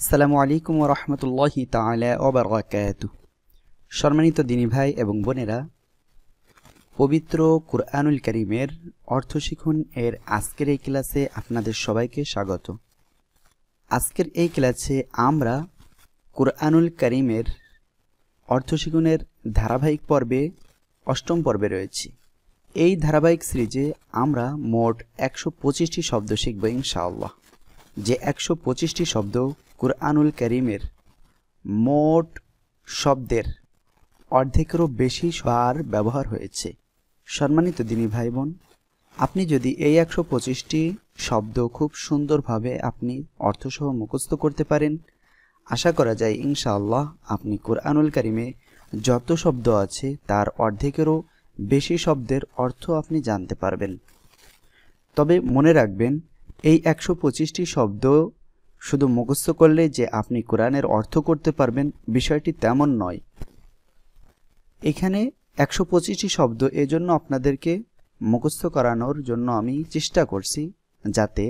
আসসালামু আলাইকুম রহমতুল্লাহি তালা ওবরাকাত সম্মানিত দিনী ভাই এবং বোনেরা পবিত্র কুরআনুল করিমের অর্থ শিখুন এর আজকের এই ক্লাসে আপনাদের সবাইকে স্বাগত আজকের এই ক্লাসে আমরা কুরআনুল করিমের অর্থ শিখুনের ধারাবাহিক পর্বে অষ্টম পর্বে রয়েছি এই ধারাবাহিক সিরিজে আমরা মোট একশো পঁচিশটি শব্দ শিখব ইনশাআল্লাহ যে একশো পঁচিশটি শব্দ কুরআনুল করিমের মোট শব্দের অর্ধেকেরও বেশি সার ব্যবহার হয়েছে সম্মানিত দিনী ভাই বোন আপনি যদি এই একশো পঁচিশটি শব্দ খুব সুন্দরভাবে আপনি অর্থসহ মুখস্থ করতে পারেন আশা করা যায় ইনশাআল্লাহ আপনি কোরআনুল কারিমে যত শব্দ আছে তার অর্ধেকেরও বেশি শব্দের অর্থ আপনি জানতে পারবেন তবে মনে রাখবেন এই একশো পঁচিশটি শব্দ শুধু মুখস্থ করলে যে আপনি কোরআনের অর্থ করতে পারবেন বিষয়টি তেমন নয় এখানে একশো পঁচিশটি শব্দ এজন্য আপনাদেরকে মুখস্থ করানোর জন্য আমি চেষ্টা করছি যাতে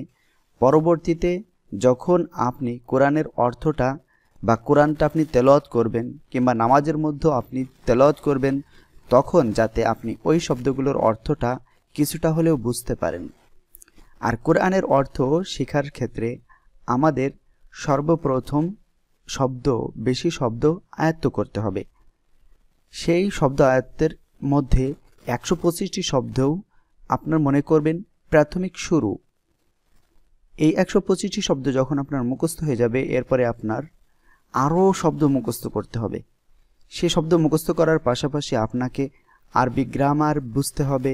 পরবর্তীতে যখন আপনি কোরআনের অর্থটা বা কোরআনটা আপনি তেলত করবেন কিংবা নামাজের মধ্যে আপনি তেলত করবেন তখন যাতে আপনি ওই শব্দগুলোর অর্থটা কিছুটা হলেও বুঝতে পারেন আর কোরআনের অর্থ শেখার ক্ষেত্রে আমাদের সর্বপ্রথম শব্দ বেশি শব্দ আয়ত্ত করতে হবে সেই শব্দ আয়ত্তের মধ্যে একশো পঁচিশটি শব্দও আপনার মনে করবেন প্রাথমিক শুরু এই একশো পঁচিশটি শব্দ যখন আপনার মুখস্থ হয়ে যাবে এরপরে আপনার আরও শব্দ মুখস্থ করতে হবে সে শব্দ মুখস্থ করার পাশাপাশি আপনাকে আরবি গ্রামার বুঝতে হবে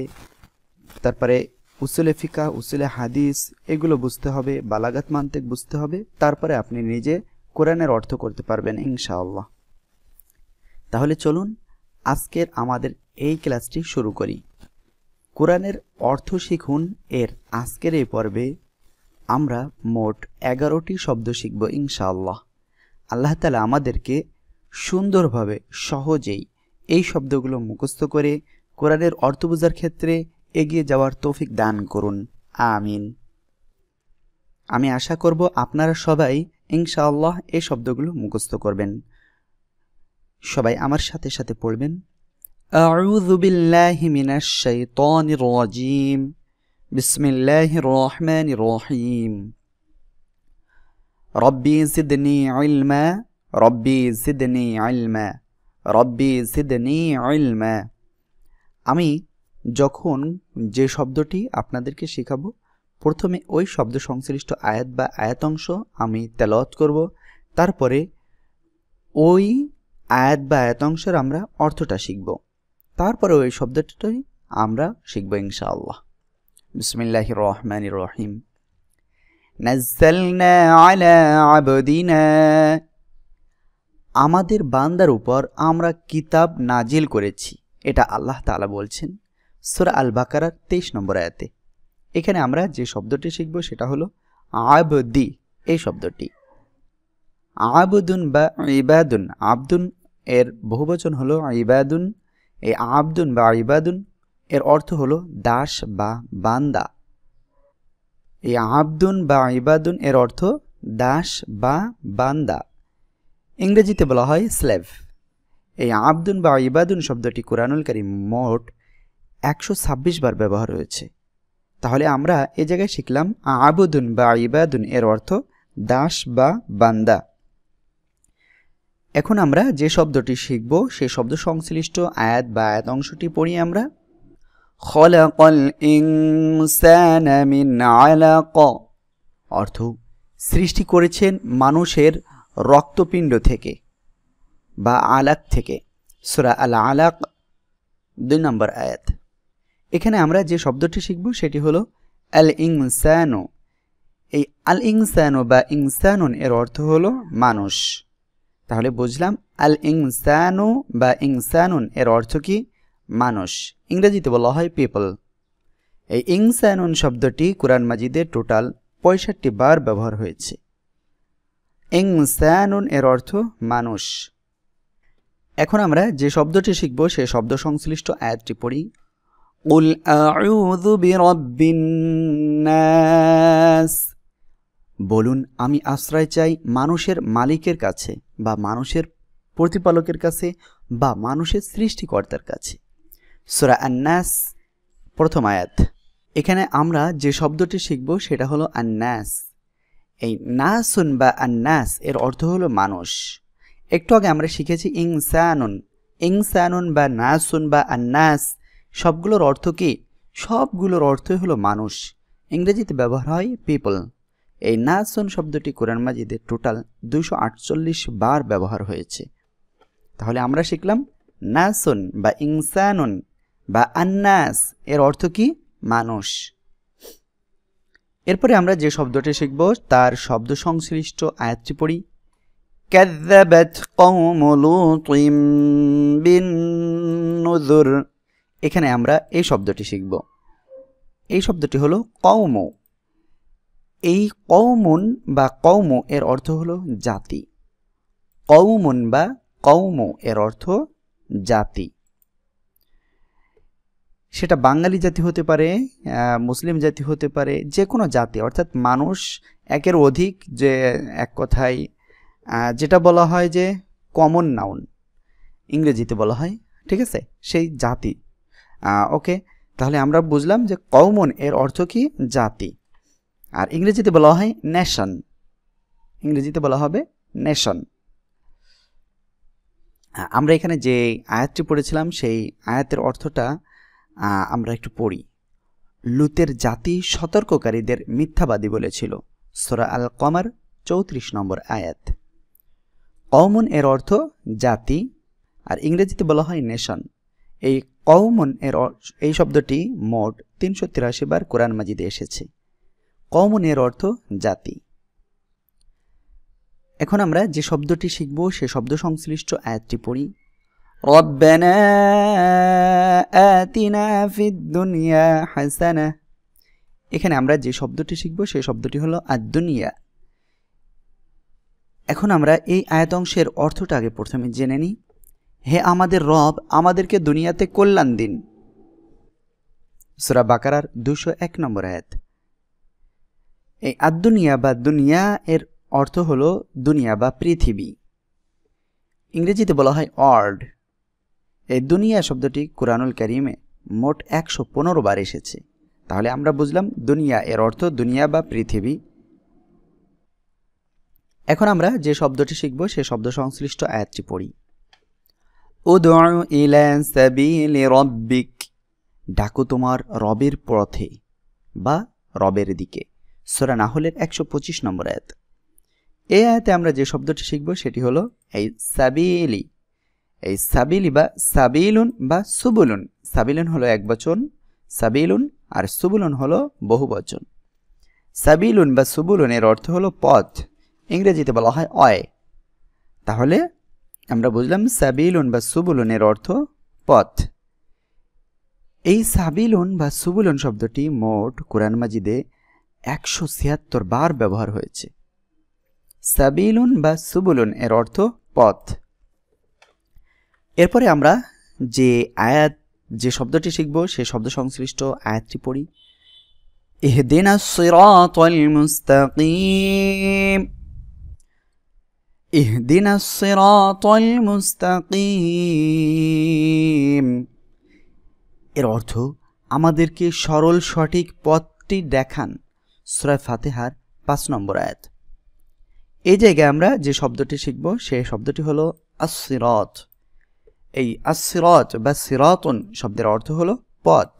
তারপরে উসুলে ফিকা উসুলে হাদিস এগুলো বুঝতে হবে বালাগাত মান্তিক বুঝতে হবে তারপরে আপনি নিজে কোরআনের অর্থ করতে পারবেন ইনশাআল্লাহ তাহলে চলুন আজকের আমাদের এই ক্লাসটি শুরু করি কোরআনের অর্থ শিখুন এর আজকের এই পর্বে আমরা মোট এগারোটি শব্দ শিখব ইনশাআল্লাহ আল্লাহ তালা আমাদেরকে সুন্দরভাবে সহজেই এই শব্দগুলো মুখস্থ করে কোরআনের অর্থ বোঝার ক্ষেত্রে এগিয়ে যাওয়ার তৌফিক দান করুন আমিন আমি আশা করব আপনারা সবাই ইনশাআল্লাহ এই শব্দগুলো মুখস্থ করবেন সবাই আমার সাথে সাথে পড়বেন أعوذ بالله من الشيطان الرجيم بسم الله الرحمن الرحيم ربي زدني علما ربي زدني علما ربي زدني علما আমি যখন যে শব্দটি আপনাদেরকে শেখাবো প্রথমে ওই শব্দ সংশ্লিষ্ট আয়াত বা আয়াতাংশ আমি তেলওয়াত করব তারপরে ওই আয়াত বা আয়াতাংশের আমরা অর্থটা শিখব তারপরে ওই শব্দটাই আমরা শিখব ইনশাআল্লাহ বিসমিল্লাহ রহমান রহিম আমাদের বান্দার উপর আমরা কিতাব নাজিল করেছি এটা আল্লাহ তালা বলছেন সুরা আল বাকারার তেইশ নম্বর আয়াতে এখানে আমরা যে শব্দটি শিখব সেটা হলো আবদি এই শব্দটি আবদুন বা ইবাদুন আবদুন এর বহুবচন হলো ইবাদুন এই আবদুন বা ইবাদুন এর অর্থ হলো দাস বা বান্দা এই আবদুন বা ইবাদুন এর অর্থ দাস বা বান্দা ইংরেজিতে বলা হয় স্লেভ এই আবদুন বা ইবাদুন শব্দটি কোরআনুলকারী মোট একশো ছাব্বিশ বার ব্যবহার হয়েছে তাহলে আমরা এ জায়গায় শিখলাম আবুদুন বা ইবাদুন এর অর্থ দাস বা বান্দা এখন আমরা যে শব্দটি শিখব সেই শব্দ সংশ্লিষ্ট আয়াত বা আয়াত অংশটি পড়ি আমরা আলাক অর্থ সৃষ্টি করেছেন মানুষের রক্তপিণ্ড থেকে বা আলাক থেকে সুরা আল আলাক দুই নম্বর আয়াত এখানে আমরা যে শব্দটি শিখব সেটি হল আল ইংসানো এই আল ইংসানো বা ইংস্যানন এর অর্থ হলো মানুষ তাহলে বুঝলাম আল ইংসানো বা ইংসানন এর অর্থ কি মানুষ ইংরেজিতে বলা হয় পিপল এই ইংস্যানন শব্দটি কোরআন মাজিদের টোটাল পঁয়ষট্টি বার ব্যবহার হয়েছে ইংসানুন এর অর্থ মানুষ এখন আমরা যে শব্দটি শিখব সে শব্দ সংশ্লিষ্ট আয়াতটি পড়ি قل أعوذ برب الناس বলুন আমি আশ্রয় চাই মানুষের মালিকের কাছে বা মানুষের প্রতিপালকের কাছে বা মানুষের সৃষ্টিকর্তার কাছে সোরা আন্নাস প্রথম আয়াত এখানে আমরা যে শব্দটি শিখব সেটা হলো আন্নাস এই নাসুন বা আন্নাস এর অর্থ হলো মানুষ একটু আগে আমরা শিখেছি ইংসানুন ইংসানুন বা নাসুন বা আন্নাস সবগুলোর অর্থ কি সবগুলোর অর্থই হলো মানুষ ইংরেজিতে ব্যবহার হয় পিপল এই নাসন শব্দটি কোরআন মাজিদে টোটাল দুশো আটচল্লিশ বার ব্যবহার হয়েছে তাহলে আমরা শিখলাম নাসন বা ইনসানন বা আন্নাস এর অর্থ কি মানুষ এরপরে আমরা যে শব্দটি শিখব তার শব্দ সংশ্লিষ্ট আয়াতটি পড়ি كذبت قوم لوط بالنذر এখানে আমরা এই শব্দটি শিখব এই শব্দটি হলো কৌম এই কৌমন বা কৌম এর অর্থ হলো জাতি কৌমন বা কৌম এর অর্থ জাতি সেটা বাঙালি জাতি হতে পারে মুসলিম জাতি হতে পারে যে কোনো জাতি অর্থাৎ মানুষ একের অধিক যে এক কথায় যেটা বলা হয় যে কমন নাউন ইংরেজিতে বলা হয় ঠিক আছে সেই জাতি ওকে তাহলে আমরা বুঝলাম যে কমন এর অর্থ কি জাতি আর ইংরেজিতে বলা হয় নেশন ইংরেজিতে বলা হবে নেশন আমরা এখানে যে আয়াতটি পড়েছিলাম সেই আয়াতের অর্থটা আমরা একটু পড়ি লুতের জাতি সতর্ককারীদের মিথ্যাবাদী বলেছিল সোরা আল কমার চৌত্রিশ নম্বর আয়াত কমন এর অর্থ জাতি আর ইংরেজিতে বলা হয় নেশন এই কৌমন এর এই শব্দটি মোট তিনশো তিরাশি বার কোরআন মাজিদে এসেছে কৌমন এর অর্থ জাতি এখন আমরা যে শব্দটি শিখব সে শব্দ সংশ্লিষ্ট আয়াতটি পড়ি এখানে আমরা যে শব্দটি শিখব সে শব্দটি হলো আদুনিয়া এখন আমরা এই আয়াত অংশের অর্থটা আগে প্রথমে জেনে নিই হে আমাদের রব আমাদেরকে দুনিয়াতে কল্যাণ দিন সুরা বাকারার দুশো এক নম্বর আয়াত এই আদুনিয়া বা দুনিয়া এর অর্থ হলো দুনিয়া বা পৃথিবী ইংরেজিতে বলা হয় অর্ড এই দুনিয়া শব্দটি কোরআনুল করিমে মোট একশো পনেরো বার এসেছে তাহলে আমরা বুঝলাম দুনিয়া এর অর্থ দুনিয়া বা পৃথিবী এখন আমরা যে শব্দটি শিখব সে শব্দ সংশ্লিষ্ট আয়াতটি পড়ি রব্বিক ডাকো তোমার রবের পথে বা রবের দিকে সোরা নাহলের একশো পঁচিশ নম্বর আয়াত এ আয়াতে আমরা যে শব্দটি শিখব সেটি হলো এই সাবিলি এই সাবিলি বা সাবিলুন বা সুবুলুন সাবিলুন হলো এক বচন সাবিলুন আর সুবুলুন হলো বহু বচন সাবিলুন বা সুবুলুন এর অর্থ হলো পথ ইংরেজিতে বলা হয় অয় তাহলে আমরা বুঝলাম সাবিলুন বা সুবুলনের অর্থ পথ এই সাবিলুন বা সুবুলন শব্দটি মোট কোরআন মাজিদে একশো ছিয়াত্তর বার ব্যবহার হয়েছে সাবিলুন বা সুবুলন এর অর্থ পথ এরপরে আমরা যে আয়াত যে শব্দটি শিখব সে শব্দ সংশ্লিষ্ট আয়াতটি পড়ি ইহদিন সিরাতাল মুস্তাকিম اهدنا الصراط المستقيم এর অর্থ আমাদেরকে সরল সঠিক পথটি দেখান সুরায় ফাতেহার পাঁচ নম্বর আয়াত এই জায়গায় আমরা যে শব্দটি শিখব সে শব্দটি হলো আসিরত এই আসিরত বা সিরতন শব্দের অর্থ হলো পথ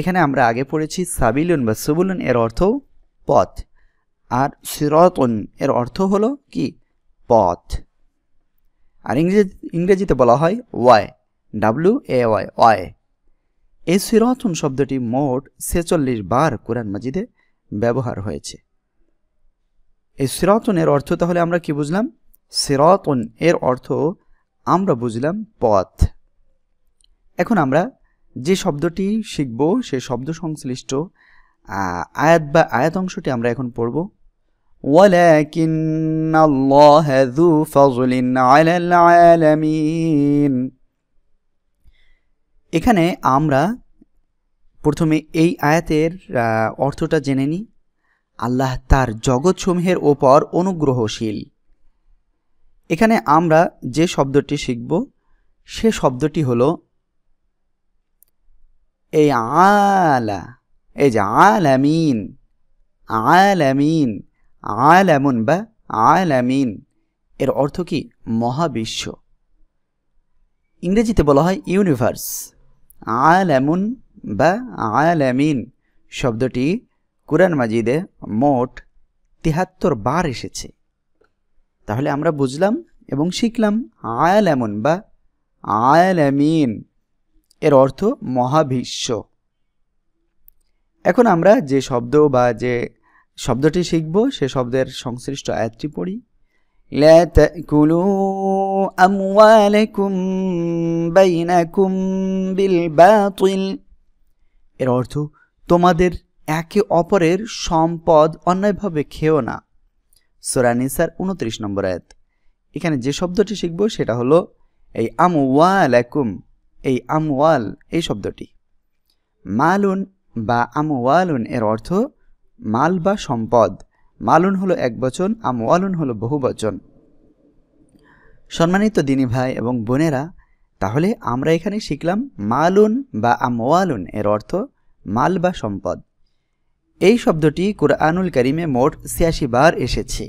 এখানে আমরা আগে পড়েছি সাবিলুন বা সুবুলুন এর অর্থ পথ আর সিরতন এর অর্থ হলো কি পথ আর ইংরেজি ইংরেজিতে বলা হয় Y W A Y Y এই সিরাতুন শব্দটি মোট ছেচল্লিশ বার কোরআন মাজিদে ব্যবহার হয়েছে এই সিরাতনের অর্থ তাহলে আমরা কি বুঝলাম সিরাতন এর অর্থ আমরা বুঝলাম পথ এখন আমরা যে শব্দটি শিখব সে শব্দ সংশ্লিষ্ট আয়াত বা আয়াত অংশটি আমরা এখন পড়ব ولكن الله ذو فضل على العالمين এখানে আমরা প্রথমে এই আয়াতের অর্থটা জেনে নিই আল্লাহ তার জগৎসমূহের ওপর অনুগ্রহশীল এখানে আমরা যে শব্দটি শিখব সে শব্দটি হল এই আলা এই যে আলামিন আলামিন আলামুন বা আলামিন এর অর্থ কি মহাবিশ্ব ইংরেজিতে বলা হয় ইউনিভার্স আলামুন বা আলামিন শব্দটি কোরআন মাজিদে মোট তিহাত্তর বার এসেছে তাহলে আমরা বুঝলাম এবং শিখলাম আয়ালামুন বা আয়ালামিন এর অর্থ মহাবিশ্ব এখন আমরা যে শব্দ বা যে শব্দটি শিখব সে শব্দের সংশ্লিষ্ট আয়াতটি পড়ি لا تأكلوا أموالكم بينكم بالباطل এর অর্থ তোমাদের একে অপরের সম্পদ অন্যায়ভাবে খেও না সোরানিসার উনত্রিশ নম্বর আয়াত এখানে যে শব্দটি শিখব সেটা হলো এই একুম এই আমওয়াল এই শব্দটি মালুন বা আমওয়ালুন এর অর্থ মাল বা সম্পদ মালুন হলো এক বচন আমওয়ালুন হলো বহু বচন সম্মানিত দিনী ভাই এবং বোনেরা তাহলে আমরা এখানে শিখলাম মালুন বা আমওয়ালুন এর অর্থ মাল বা সম্পদ এই শব্দটি কোরআনুল করিমে মোট ছিয়াশি বার এসেছে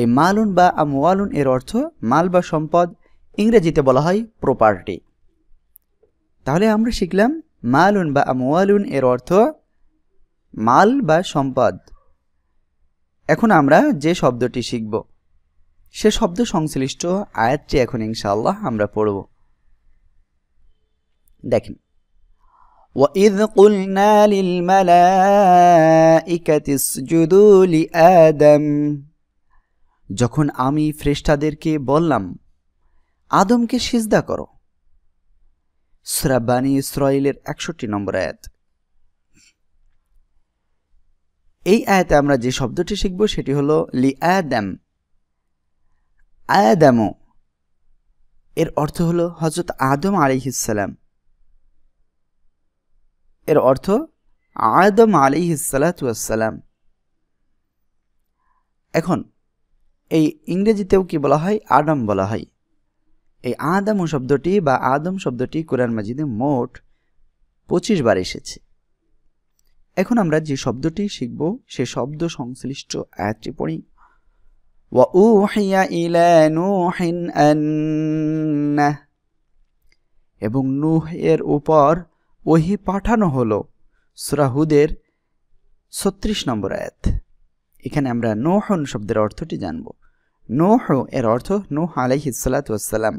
এই মালুন বা আমওয়ালুন এর অর্থ মাল বা সম্পদ ইংরেজিতে বলা হয় প্রপার্টি তাহলে আমরা শিখলাম মালুন বা আমওয়ালুন এর অর্থ মাল বা সম্পদ এখন আমরা যে শব্দটি শিখব সে শব্দ সংশ্লিষ্ট আয়াতটি এখন ইনশাআল্লাহ আমরা পড়ব দেখেন وَإِذْ قُلْنَا لِلْمَلَائِكَةِ اسْجُدُوا لِآدَمَ যখন আমি ফ্রেষ্টাদেরকে বললাম আদমকে সিজদা করো বানী ইসরায়েলের একষট্টি নম্বর আয়াত এই আয়াতে আমরা যে শব্দটি শিখব সেটি হলো লি আয়াদাম আয়াদামো এর অর্থ হলো হজরত আদম আলিহিসাল্লাম এর অর্থ আদম আলিহিসাল্লাতাম এখন এই ইংরেজিতেও কি বলা হয় আদম বলা হয় এই আদম শব্দটি বা আদম শব্দটি কোরআন মাজিদে মোট পঁচিশ বার এসেছে এখন আমরা যে শব্দটি শিখব সে শব্দ সংশ্লিষ্ট আয়াতটি পড়ি এবং নুহ এর উপর ওহি পাঠানো হলো সুরাহুদের ছত্রিশ নম্বর আয়াত এখানে আমরা নোহন শব্দের অর্থটি জানব নোহ এর অর্থ নোহ আলাইহিসাল্লাতাম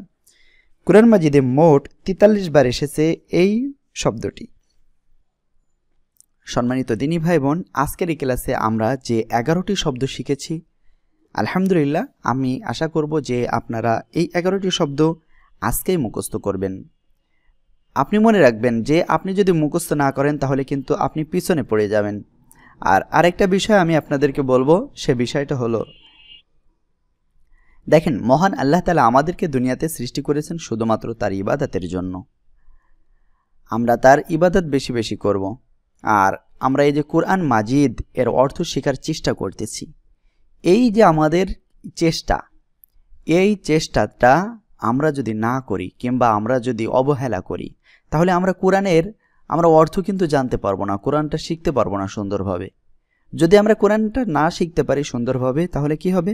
কুরআন মাজিদে মোট তিতাল্লিশ বার এসেছে এই শব্দটি সম্মানিত দিনী ভাই বোন আজকের এই ক্লাসে আমরা যে এগারোটি শব্দ শিখেছি আলহামদুলিল্লাহ আমি আশা করব যে আপনারা এই এগারোটি শব্দ আজকেই মুখস্ত করবেন আপনি মনে রাখবেন যে আপনি যদি মুখস্ত না করেন তাহলে কিন্তু আপনি পিছনে পড়ে যাবেন আর আরেকটা বিষয় আমি আপনাদেরকে বলবো সে বিষয়টা হলো দেখেন মহান আল্লাহ তালা আমাদেরকে দুনিয়াতে সৃষ্টি করেছেন শুধুমাত্র তার ইবাদাতের জন্য আমরা তার ইবাদত বেশি বেশি করবো আর আমরা এই যে কোরআন মাজিদ এর অর্থ শেখার চেষ্টা করতেছি এই যে আমাদের চেষ্টা এই চেষ্টাটা আমরা যদি না করি কিংবা আমরা যদি অবহেলা করি তাহলে আমরা কোরআনের আমরা অর্থ কিন্তু জানতে পারবো না কোরআনটা শিখতে পারবো না সুন্দরভাবে যদি আমরা কোরআনটা না শিখতে পারি সুন্দরভাবে তাহলে কি হবে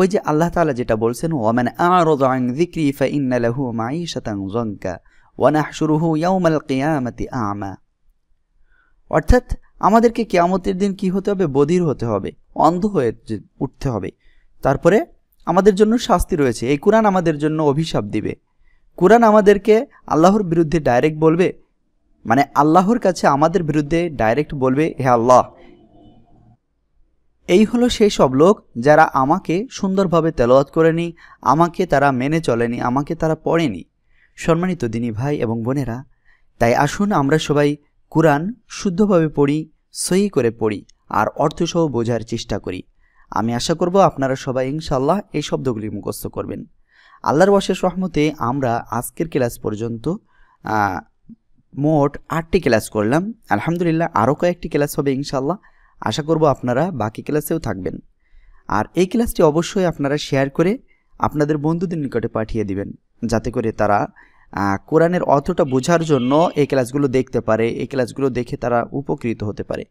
ওই যে আল্লাহ তালা যেটা বলছেন ওয়ামান আং জিক্রি ফা ইন্নালাহু মাই শতাং জঙ্কা ওয়ানাহ শুরুহু ইয়াউমাল কিয়ামতি আমা অর্থাৎ আমাদেরকে কেয়ামতের দিন কি হতে হবে বধির হতে হবে অন্ধ হয়ে উঠতে হবে তারপরে আমাদের জন্য শাস্তি রয়েছে এই কোরআন আমাদের জন্য অভিশাপ দিবে কোরআন আমাদেরকে আল্লাহর বিরুদ্ধে ডাইরেক্ট বলবে মানে আল্লাহর কাছে আমাদের বিরুদ্ধে ডাইরেক্ট বলবে হে আল্লাহ এই হলো সেই সব লোক যারা আমাকে সুন্দরভাবে তেলোয়াত করেনি আমাকে তারা মেনে চলেনি আমাকে তারা পড়েনি সম্মানিত দিনী ভাই এবং বোনেরা তাই আসুন আমরা সবাই কোরআন শুদ্ধভাবে পড়ি সহি করে পড়ি আর অর্থসহ বোঝার চেষ্টা করি আমি আশা করব আপনারা সবাই ইনশাল্লাহ এই শব্দগুলি মুখস্থ করবেন আল্লাহর ওয়াশেষ রহমতে আমরা আজকের ক্লাস পর্যন্ত মোট আটটি ক্লাস করলাম আলহামদুলিল্লাহ আরও কয়েকটি ক্লাস হবে ইনশাল্লাহ আশা করব আপনারা বাকি ক্লাসেও থাকবেন আর এই ক্লাসটি অবশ্যই আপনারা শেয়ার করে আপনাদের বন্ধুদের নিকটে পাঠিয়ে দিবেন যাতে করে তারা কোরআনের অর্থটা বোঝার জন্য এই ক্লাসগুলো দেখতে পারে এই ক্লাসগুলো দেখে তারা উপকৃত হতে পারে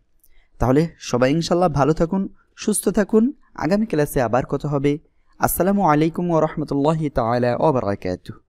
তাহলে সবাই ইনশাল্লাহ ভালো থাকুন সুস্থ থাকুন আগামী ক্লাসে আবার কথা হবে আসসালামু আলাইকুম ও রহমতুল্লাহি তালা ওবরাকাতু